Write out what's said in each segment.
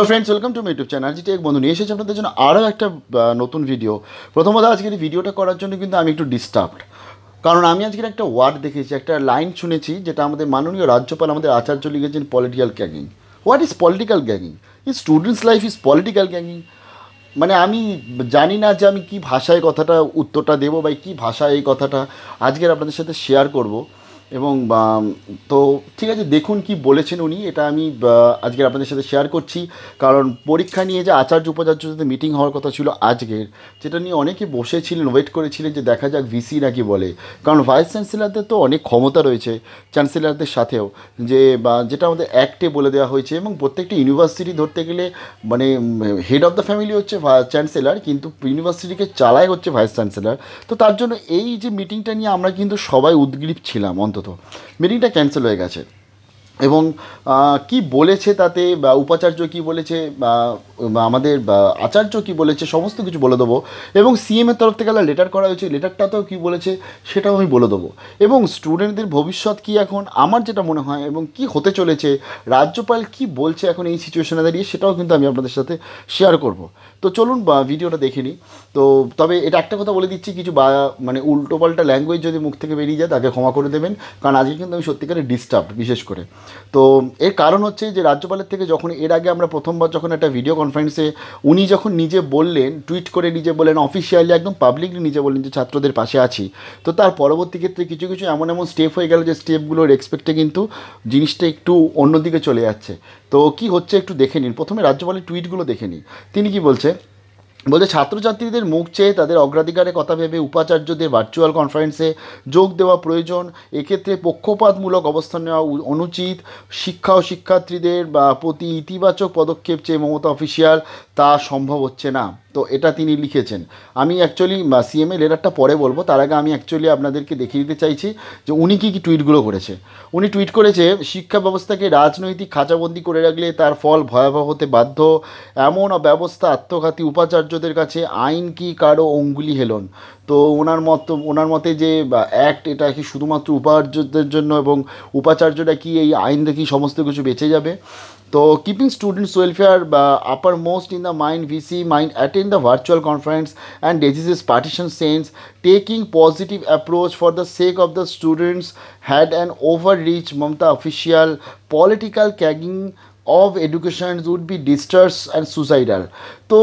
তো friends welcome to my YouTube channel GT এক বন্ধু নিয়ে এসেছি আপনাদের জন্য আরও একটা নতুন ভিডিও প্রথমত আজকের এই ভিডিওটা করার জন্য কিন্তু আমি একটু ডিস্টার্বড কারণ আমি আজকের একটা ওয়ার্ড দেখেছি একটা লাইন শুনেছি যেটা আমাদের মাননীয় রাজ্যপাল আমাদের আচার্য লিখেছেন political gagging what is political gagging is students life is political gagging মানে আমি জানি না যে আমি কী ভাষায় কথাটা উত্তরটা দেবো বা কী ভাষায় এই কথাটা আজকের আপনাদের সাথে শেয়ার করব এবং তো ঠিক আছে দেখুন কি বলেছেন উনি এটা আমি আজকে আপনাদের সাথে শেয়ার করছি কারণ পরীক্ষা নিয়ে যে আচার্য উপাচার্য সাথে মিটিং হওয়ার কথা ছিল আজকের যেটা নিয়ে অনেকে বসেছিলেন ওয়েট করেছিলেন যে দেখা যাক ভিসি নাকি বলে কারণ ভাইস চ্যান্সেলারদের তো অনেক ক্ষমতা রয়েছে চ্যান্সেলারদের সাথেও যে বা যেটা আমাদের অ্যাক্টে বলে দেওয়া হয়েছে এবং প্রত্যেকটা ইউনিভার্সিটি ধরতে গেলে মানে হেড অফ দ্য ফ্যামিলি হচ্ছে চ্যান্সেলার কিন্তু ইউনিভার্সিটিকে চালায় হচ্ছে ভাইস চ্যান্সেলার তো তার জন্য এই যে মিটিংটা নিয়ে আমরা কিন্তু সবাই উদ্গ্রীব ছিলাম অন্তত तो मीटिंग कैंसल हो गए এবং কি বলেছে তাতে বা উপাচার্য কি বলেছে বা আমাদের আচার্য কি বলেছে সমস্ত কিছু বলে দেবো এবং সিএমের তরফ থেকে লেটার করা হয়েছে লেটারটাতেও কি বলেছে সেটাও আমি বলে দেবো এবং স্টুডেন্টদের ভবিষ্যৎ কি এখন আমার যেটা মনে হয় এবং কি হতে চলেছে রাজ্যপাল কি বলছে এখন এই সিচুয়েশনে দাঁড়িয়ে সেটাও কিন্তু আমি আপনাদের সাথে শেয়ার করব তো চলুন বা ভিডিওটা দেখে নিই তো তবে এটা একটা কথা বলে দিচ্ছি কিছু বা মানে উল্টোপাল্টা ল্যাঙ্গুয়েজ যদি মুখ থেকে বেরিয়ে যায় তাকে ক্ষমা করে দেবেন কারণ আজকে কিন্তু আমি সত্যিকারে ডিস্টার্ব বিশেষ করে তো এর কারণ হচ্ছে যে রাজ্যপালের থেকে যখন এর আগে আমরা প্রথমবার যখন একটা ভিডিও কনফারেন্সে উনি যখন নিজে বললেন টুইট করে নিজে বললেন অফিসিয়ালি একদম পাবলিকলি নিজে বললেন যে ছাত্রদের পাশে আছি তো তার পরবর্তী ক্ষেত্রে কিছু কিছু এমন এমন স্টেপ হয়ে গেল যে স্টেপগুলোর এক্সপেক্টে কিন্তু জিনিসটা একটু অন্যদিকে চলে যাচ্ছে তো কি হচ্ছে একটু দেখে নিন প্রথমে রাজ্যপালের টুইটগুলো দেখে নিন তিনি কি বলছে বলছে ছাত্রছাত্রীদের মুখ চেয়ে তাদের অগ্রাধিকারের কথা ভেবে উপাচার্যদের ভার্চুয়াল কনফারেন্সে যোগ দেওয়া প্রয়োজন এক্ষেত্রে পক্ষপাতমূলক অবস্থান নেওয়া অনুচিত শিক্ষা ও শিক্ষার্থীদের বা প্রতি ইতিবাচক পদক্ষেপ চেয়ে মমতা অফিসিয়াল তা সম্ভব হচ্ছে না তো এটা তিনি লিখেছেন আমি অ্যাকচুয়ালি সিএমএ লেটারটা পরে বলবো তার আগে আমি অ্যাকচুয়ালি আপনাদেরকে দেখিয়ে দিতে চাইছি যে উনি কী কী টুইটগুলো করেছে উনি টুইট করেছে শিক্ষা ব্যবস্থাকে রাজনৈতিক খাঁচাবন্দি করে রাখলে তার ফল ভয়াবহ হতে বাধ্য এমন ব্যবস্থা আত্মঘাতী উপাচার্য সদস্যদের কাছে আইন কি কারো অঙ্গুলি হেলন তো ওনার মত ওনার মতে যে অ্যাক্ট এটা কি শুধুমাত্র উপাচার্যদের জন্য এবং উপাচার্যরা কি এই আইন দেখি সমস্ত কিছু বেঁচে যাবে তো keeping students welfare upper most in the mind VC mind attend the virtual conference and diseases partition sense taking positive approach for the sake of the students had and over reach Mamata official political gagging of education would be disastrous and suicidal তো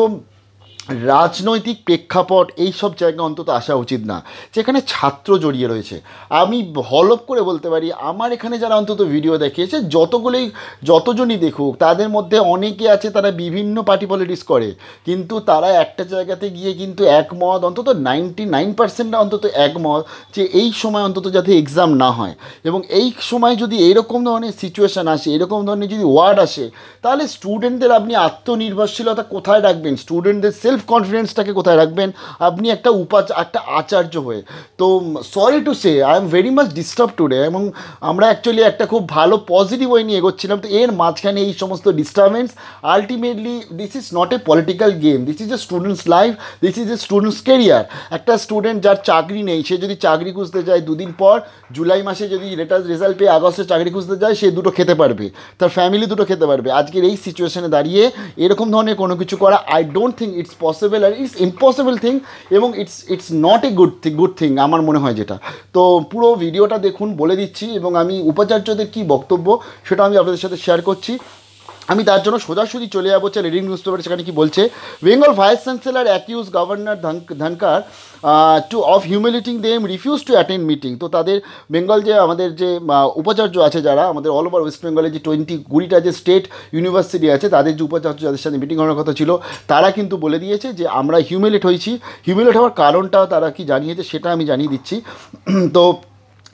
রাজনৈতিক প্রেক্ষাপট এই সব জায়গা অন্তত আসা উচিত না যেখানে ছাত্র জড়িয়ে রয়েছে আমি হলপ করে বলতে পারি আমার এখানে যারা অন্তত ভিডিও দেখিয়েছে যতগুলোই যতজনই দেখুক তাদের মধ্যে অনেকে আছে তারা বিভিন্ন পার্টি পলিটিক্স করে কিন্তু তারা একটা জায়গাতে গিয়ে কিন্তু একমত অন্তত নাইনটি নাইন পার্সেন্টটা অন্তত একমত যে এই সময় অন্তত যাতে এক্সাম না হয় এবং এই সময় যদি এরকম ধরনের সিচুয়েশান আসে এরকম ধরনের যদি ওয়ার্ড আসে তাহলে স্টুডেন্টদের আপনি আত্মনির্ভরশীলতা কোথায় রাখবেন স্টুডেন্টদের সেলফ সেলফ কনফিডেন্সটাকে কোথায় রাখবেন আপনি একটা উপাচ একটা আচার্য হয়ে তো sorry to say I am very much disturb today এবং আমরা অ্যাকচুয়ালি একটা খুব ভালো পজিটিভ ওয়ে নিয়ে এগোচ্ছিলাম তো এর মাঝখানে এই সমস্ত disturbance ultimately this is not a political game this is a students life this is a students career একটা স্টুডেন্ট যার চাকরি নেই সে যদি চাকরি খুঁজতে যায় দুদিন পর জুলাই মাসে যদি লেটাস্ট রেজাল্ট পেয়ে আগস্টে চাকরি খুঁজতে যায় সে দুটো খেতে পারবে তার ফ্যামিলি দুটো খেতে পারবে আজকের এই সিচুয়েশনে দাঁড়িয়ে এরকম ধরনের কোনো কিছু করা I don't think it's possible আর ইটস ইম্পসিবল থিং এবং it's it's not a good thing good thing আমার মনে হয় যেটা তো পুরো ভিডিওটা দেখুন বলে দিচ্ছি এবং আমি উপাচার্যদের কি বক্তব্য সেটা আমি আপনাদের সাথে শেয়ার করছি আমি তার জন্য সোজাসুজি চলে যাবো হচ্ছে রিডিং নিউজ পেপার সেখানে কি বলছে Bengal vice chancellor accuse governor Dhankhar to of humiliating them refuse to attend meeting তো তাদের বেঙ্গল যে আমাদের যে উপাচার্য আছে যারা আমাদের অল ওভার ওয়েস্ট বেঙ্গলে যে টোয়েন্টি কুড়িটা যে স্টেট ইউনিভার্সিটি আছে তাদের যে উপাচার্য যাদের সাথে মিটিং হওয়ার কথা ছিল তারা কিন্তু বলে দিয়েছে যে আমরা হিউমিলেট হয়েছি হিউমিলেট হওয়ার কারণটা তারা কি জানিয়েছে সেটা আমি জানিয়ে দিচ্ছি তো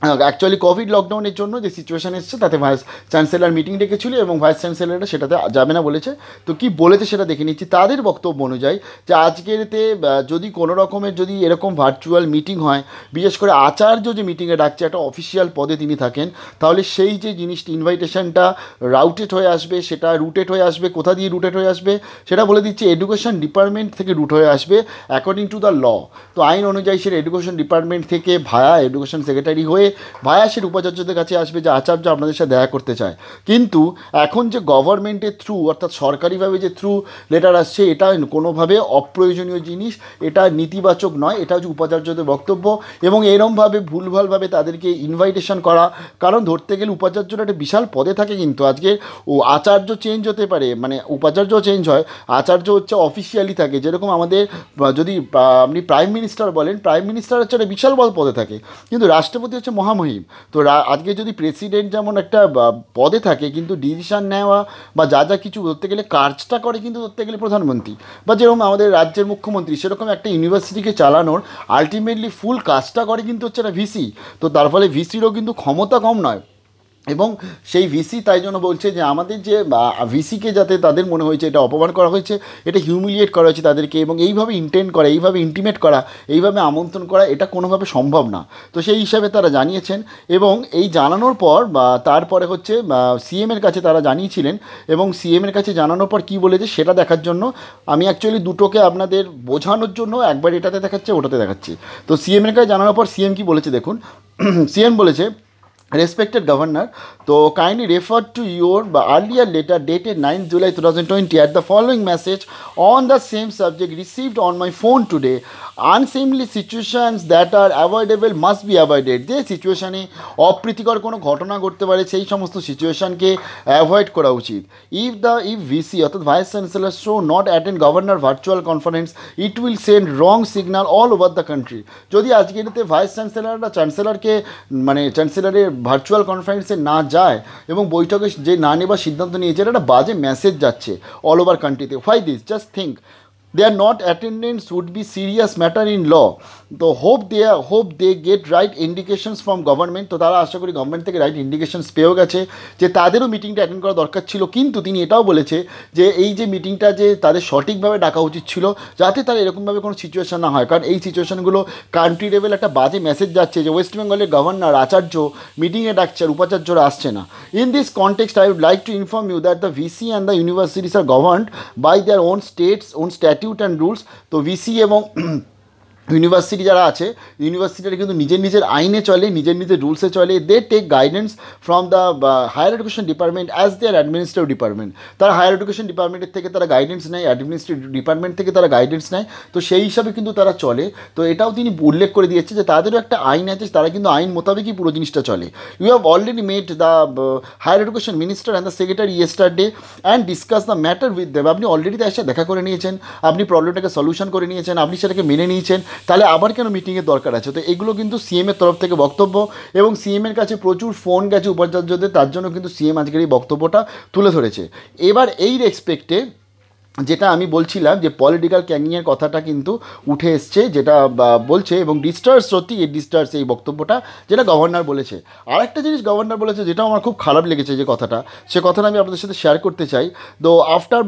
অ্যাকচুয়ালি কোভিড লকডাউনের জন্য যে সিচুয়েশান এসছে তাতে ভাইস চ্যান্সেলার মিটিং ডেকেছিল এবং ভাইস চ্যান্সেলাররা সেটাতে যাবে না বলেছে তো কি বলেছে সেটা দেখে নিচ্ছি তাদের বক্তব্য অনুযায়ী যে আজকেরতে যদি কোনো রকমের যদি এরকম ভার্চুয়াল মিটিং হয় বিশেষ করে আচার্য যে মিটিংয়ে ডাকছে একটা অফিসিয়াল পদে তিনি থাকেন তাহলে সেই যে জিনিসটি ইনভাইটেশনটা রাউটেড হয়ে আসবে সেটা রুটেড হয়ে আসবে কোথা দিয়ে রুটেড হয়ে আসবে সেটা বলে দিচ্ছে এডুকেশন ডিপার্টমেন্ট থেকে রুট হয়ে আসবে অ্যাকর্ডিং টু দ্য ল তো আইন অনুযায়ী সেটা এডুকেশন ডিপার্টমেন্ট থেকে ভায়া এডুকেশন সেক্রেটারি হয়ে ভায়াসের উপাচার্যদের কাছে আসবে যে আচার্য আপনাদের সাথে দেখা করতে চায় কিন্তু এখন যে গভর্নমেন্টের থ্রু অর্থাৎ সরকারিভাবে যে থ্রু লেটার আসছে এটা কোনোভাবে অপ্রয়োজনীয় জিনিস এটা নীতিবাচক নয় এটা হচ্ছে উপাচার্যদের বক্তব্য এবং এরমভাবে ভুলভালভাবে তাদেরকে ইনভাইটেশন করা কারণ ধরতে গেলে উপাচার্যরা একটা বিশাল পদে থাকে কিন্তু আজকে ও আচার্য চেঞ্জ হতে পারে মানে উপাচার্য চেঞ্জ হয় আচার্য হচ্ছে অফিসিয়ালি থাকে যেরকম আমাদের যদি আপনি প্রাইম মিনিস্টার বলেন প্রাইম মিনিস্টার হচ্ছে একটা বিশাল বড় পদে থাকে কিন্তু রাষ্ট্রপতি হচ্ছে মহামহিম তো আজকে যদি প্রেসিডেন্ট যেমন একটা পদে থাকে কিন্তু ডিসিশান নেওয়া বা যা যা কিছু ধরতে গেলে কাজটা করে কিন্তু ধরতে গেলে প্রধানমন্ত্রী বা যেরকম আমাদের রাজ্যের মুখ্যমন্ত্রী সেরকম একটা ইউনিভার্সিটিকে চালানোর আলটিমেটলি ফুল কাজটা করে কিন্তু হচ্ছে একটা ভিসি তো তার ফলে ভিসিরও কিন্তু ক্ষমতা কম নয় এবং সেই ভিসি তাই জন্য বলছে যে আমাদের যে ভিসিকে যাতে তাদের মনে হয়েছে এটা অপমান করা হয়েছে এটা হিউমিলিয়েট করা হয়েছে তাদেরকে এবং এইভাবে ইন্টেন্ট করা এইভাবে ইন্টিমেট করা এইভাবে আমন্ত্রণ করা এটা কোনোভাবে সম্ভব না তো সেই হিসাবে তারা জানিয়েছেন এবং এই জানানোর পর বা তারপরে হচ্ছে সিএমের কাছে তারা জানিয়েছিলেন এবং সিএমের কাছে জানানোর পর কী বলেছে সেটা দেখার জন্য আমি অ্যাকচুয়ালি দুটোকে আপনাদের বোঝানোর জন্য একবার এটাতে দেখাচ্ছে ওটাতে দেখাচ্ছি তো সিএমের কাছে জানানোর পর সিএম কি বলেছে দেখুন সিএম বলেছে রেসপেক্টেড গভর্নর তো কাইন্ডলি রেফার টু ইউর বা earlier letter dated nine July two thousand twenty at the following message on the same subject received on my phone today unseemly situations that are avoidable must be avoided যে সিচুয়েশানে অপ্রীতিকর কোনো ঘটনা ঘটতে পারে সেই সমস্ত সিচুয়েশানকে অ্যাভয়েড করা উচিত ইফ দ্য ইফ ভিসি অর্থাৎ vice chancellor should not attend governor virtual conference it will send wrong signal all over the country যদি আজকের ভাইস চ্যান্সেলাররা চ্যান্সেলারকে মানে চ্যান্সেলারের ভার্চুয়াল কনফারেন্সে না যায় এবং বৈঠকে যে না নেবার সিদ্ধান্ত নিয়েছে এটা একটা বাজে মেসেজ যাচ্ছে অল ওভার কান্ট্রিতে why this just think their not attendance would be serious matter in law তো hope they hope they get right indications from government তো তারা আশা করি গভর্নমেন্ট থেকে রাইট ইন্ডিকেশনস পেয়েও গেছে যে তাদেরও মিটিংটা অ্যাটেন্ড করা দরকার ছিল কিন্তু তিনি এটাও বলেছে যে এই যে মিটিংটা যে তাদের সঠিকভাবে ডাকা উচিত ছিল যাতে তারা এরকমভাবে কোনো সিচুয়েশান না হয় কারণ এই সিচুয়েশানগুলো কান্ট্রি লেভেল একটা বাজে মেসেজ যাচ্ছে যে ওয়েস্ট বেঙ্গলের গভর্নর আচার্য মিটিংয়ে ডাকছে আর উপাচার্যরা আসছে না in this context I would like to inform you that the VC and the universities are governed by their own states own stat statute and rules तो सी एवं ইউনিভার্সিটি যারা আছে ইউনিভার্সিটিটা কিন্তু নিজের নিজের আইনে চলে নিজের নিজের রুলসে চলে they take guidance from the higher education department as their administrative department তারা হায়ার এডুকেশন ডিপার্টমেন্টের থেকে তারা গাইডেন্স নেয় অ্যাডমিনিস্ট্রেটিভ ডিপার্টমেন্ট থেকে তারা গাইডেন্স নেয় তো সেই হিসাবে কিন্তু তারা চলে তো এটাও তিনি উল্লেখ করে দিয়েছে যে তাদেরও একটা আইন আছে তারা কিন্তু আইন মোতাবেকই পুরো জিনিসটা চলে you have already made the higher education minister and the secretary yesterday and discuss the matter with them আপনি অলরেডি তার সাথে দেখা করে নিয়েছেন আপনি প্রবলেমটাকে সলিউশন করে নিয়েছেন আপনি সেটাকে মেনে নিয়েছেন তাহলে আবার কেন মিটিংয়ের দরকার আছে তো এগুলো কিন্তু সিএমের তরফ থেকে বক্তব্য এবং সিএমের কাছে প্রচুর ফোন গেছে উপাচার্যদের তার জন্য কিন্তু সিএম আজকের এই বক্তব্যটা তুলে ধরেছে এবার এই রেসপেক্টে যেটা আমি বলছিলাম যে পলিটিক্যাল ক্যাঙ্গিংয়ের কথাটা কিন্তু উঠে এসছে যেটা বলছে এবং ডিস্টার্স সত্যি এই ডিস্টার্স এই বক্তব্যটা যেটা গভর্নর বলেছে আর একটা জিনিস গভর্নর বলেছে যেটা আমার খুব খারাপ লেগেছে যে কথাটা সে কথাটা আমি আপনাদের সাথে শেয়ার করতে চাই তো আফটার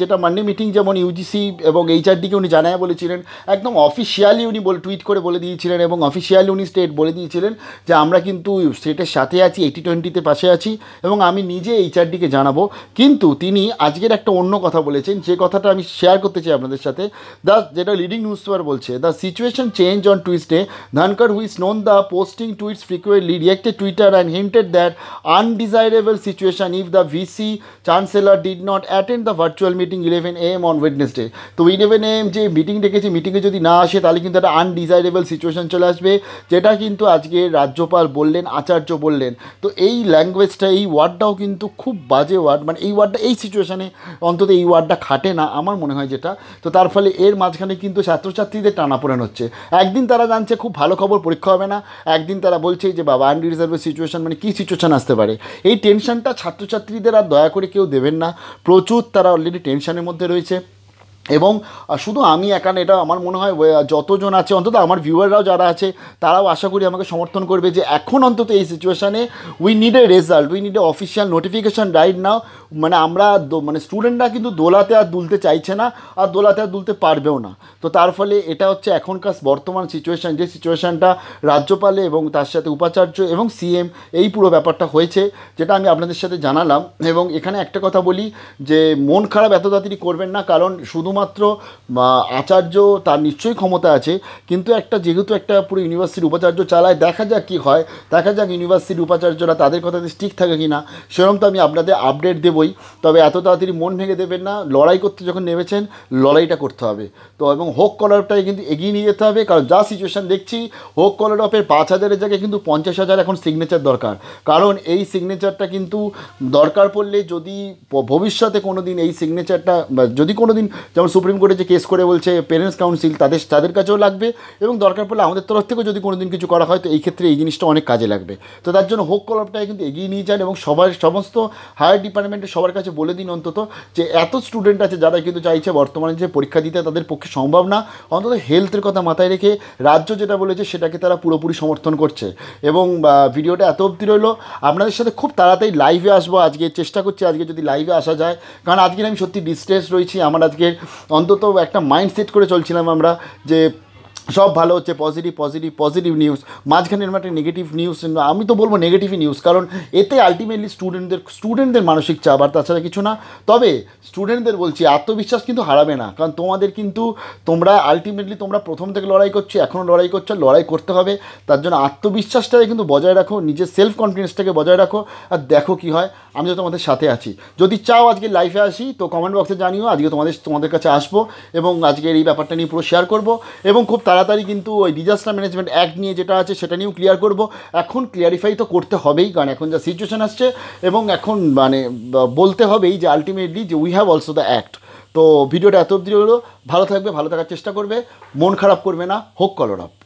যেটা মানডে মিটিং যেমন ইউজিসি এবং এইচআরডিকে উনি জানায় বলেছিলেন একদম অফিসিয়ালি উনি বল টুইট করে বলে দিয়েছিলেন এবং অফিসিয়ালি উনি স্টেট বলে দিয়েছিলেন যে আমরা কিন্তু স্টেটের সাথে আছি এইটি টোয়েন্টিতে পাশে আছি এবং আমি নিজে এইচআরডিকে জানাবো কিন্তু তিনি আজকের একটা অন্য কথা বলেছে করেছেন যে কথাটা আমি শেয়ার করতে চাই আপনাদের সাথে দ্য যেটা লিডিং নিউজ পেপার বলছে দ্য সিচুয়েশন চেঞ্জ অন টুইস্টে Dhankhar who's known the posting tweets frequently reacted Twitter and hinted that undesirable situation if the VC chancellor did not attend the virtual meeting eleven AM on Wednesday তো eleven AM যে meeting ডেকেছে মিটিংয়ে যদি না আসে তাহলে কিন্তু একটা আনডিজাইরেবল সিচুয়েশন চলে আসবে যেটা কিন্তু আজকে রাজ্যপাল বললেন আচার্য বললেন তো এই ল্যাঙ্গুয়েজটা এই ওয়ার্ডটাও কিন্তু খুব বাজে ওয়ার্ড মানে এই ওয়ার্ডটা এই সিচুয়েশানে অন্তত এই ওয়ার্ডটা খাটে না আমার মনে হয় যেটা তো তার ফলে এর মাঝখানে কিন্তু ছাত্রছাত্রীদের টানাপোড়েন হচ্ছে একদিন তারা জানছে খুব ভালো খবর পরীক্ষা হবে না একদিন তারা বলছে যে বাবা আন্ডি রিজার্ভের সিচুয়েশান মানে কী সিচুয়েশান আসতে পারে এই টেনশানটা ছাত্রছাত্রীদের আর দয়া করে কেউ দেবেন না প্রচুর তারা অলরেডি টেনশানের মধ্যে রয়েছে এবং শুধু আমি একা এটা আমার মনে হয় যতজন আছে অন্তত আমার ভিউয়াররাও যারা আছে তারাও আশা করি আমাকে সমর্থন করবে যে এখন অন্তত এই সিচুয়েশানে we need a result we need a official notification right now মানে আমরা মানে স্টুডেন্টরা কিন্তু দোলাতে আর দুলতে চাইছে না আর দোলাতে আর দুলতে পারবেও না তো তার ফলে এটা হচ্ছে এখনকার বর্তমান সিচুয়েশান যে সিচুয়েশানটা রাজ্যপালে এবং তার সাথে উপাচার্য এবং সিএম এই পুরো ব্যাপারটা হয়েছে যেটা আমি আপনাদের সাথে জানালাম এবং এখানে একটা কথা বলি যে মন খারাপ এত তাড়াতাড়ি করবেন না কারণ শুধুমাত্র আচার্য তার নিশ্চয়ই ক্ষমতা আছে কিন্তু একটা যেহেতু একটা পুরো ইউনিভার্সিটির উপাচার্য চালায় দেখা যাক কী হয় দেখা যাক ইউনিভার্সিটির উপাচার্যরা তাদের কথাতে স্টিক থাকে কি না সেরকম তো আমি আপনাদের আপডেট দেবো বই তবে এত তাড়াতাড়ি মন ভেঙে দেবেন না লড়াই করতে যখন নেমেছেন লড়াইটা করতে হবে তো এবং হোক কলার কিন্তু এগিয়ে নিয়ে যেতে হবে কারণ যা সিচুয়েশান দেখছি হোক কলার আপের পাঁচ হাজারের জায়গায় কিন্তু পঞ্চাশ হাজার এখন সিগনেচার দরকার কারণ এই সিগনেচারটা কিন্তু দরকার পড়লে যদি ভবিষ্যতে কোনো দিন এই সিগনেচারটা যদি কোনো দিন যেমন সুপ্রিম কোর্টে যে কেস করে বলছে পেরেন্টস কাউন্সিল তাদের তাদের কাছেও লাগবে এবং দরকার পড়লে আমাদের তরফ থেকেও যদি কোনো দিন কিছু করা হয় তো এই ক্ষেত্রে এই জিনিসটা অনেক কাজে লাগবে তো তার জন্য হোক কলাপটাই কিন্তু এগিয়ে নিয়ে যান এবং সবার সমস্ত হায়ার ডিপার্টমেন্টের সবার কাছে বলে দিন অন্তত যে এত স্টুডেন্ট আছে যারা কিন্তু চাইছে বর্তমানে যে পরীক্ষা দিতে তাদের পক্ষে সম্ভব না অন্তত হেলথের কথা মাথায় রেখে রাজ্য যেটা বলেছে সেটাকে তারা পুরোপুরি সমর্থন করছে এবং ভিডিওটা এত অবধি রইলো আপনাদের সাথে খুব তাড়াতাড়ি লাইভে আসবো আজকে চেষ্টা করছি আজকে যদি লাইভে আসা যায় কারণ আজকে আমি সত্যি ডিস্ট্রেস রয়েছি আমার আজকে অন্তত একটা মাইন্ডসেট করে চলছিলাম আমরা যে সব ভালো হচ্ছে পজিটিভ পজিটিভ পজিটিভ নিউজ মাঝখানের মাঠে নেগেটিভ নিউজ আমি তো বলবো নেগেটিভই নিউজ কারণ এতে আলটিমেটলি স্টুডেন্টদের স্টুডেন্টদের মানসিক চাপ আর তাছাড়া কিছু না তবে স্টুডেন্টদের বলছি আত্মবিশ্বাস কিন্তু হারাবে না কারণ তোমাদের কিন্তু তোমরা আলটিমেটলি তোমরা প্রথম থেকে লড়াই করছো এখনও লড়াই করছো লড়াই করতে হবে তার জন্য আত্মবিশ্বাসটাকে কিন্তু বজায় রাখো নিজের সেলফ কনফিডেন্সটাকে বজায় রাখো আর দেখো কি হয় আমি তো তোমাদের সাথে আছি যদি চাও আজকে লাইফে আসি তো কমেন্ট বক্সে জানিও আজকে তোমাদের তোমাদের কাছে আসবো এবং আজকে এই ব্যাপারটা নিয়ে পুরো শেয়ার করবো এবং খুব তার তাড়াতাড়ি কিন্তু ওই ডিজাস্টার ম্যানেজমেন্ট অ্যাক্ট নিয়ে যেটা আছে সেটা নিয়েও ক্লিয়ার করব এখন ক্লিয়ারিফাই তো করতে হবেই কারণ এখন যা সিচুয়েশান আসছে এবং এখন মানে বলতে হবেই যে আলটিমেটলি যে we have also the act তো ভিডিওটা এত অবধি হলো ভালো থাকবে ভালো থাকার চেষ্টা করবে মন খারাপ করবে না হোক কলরব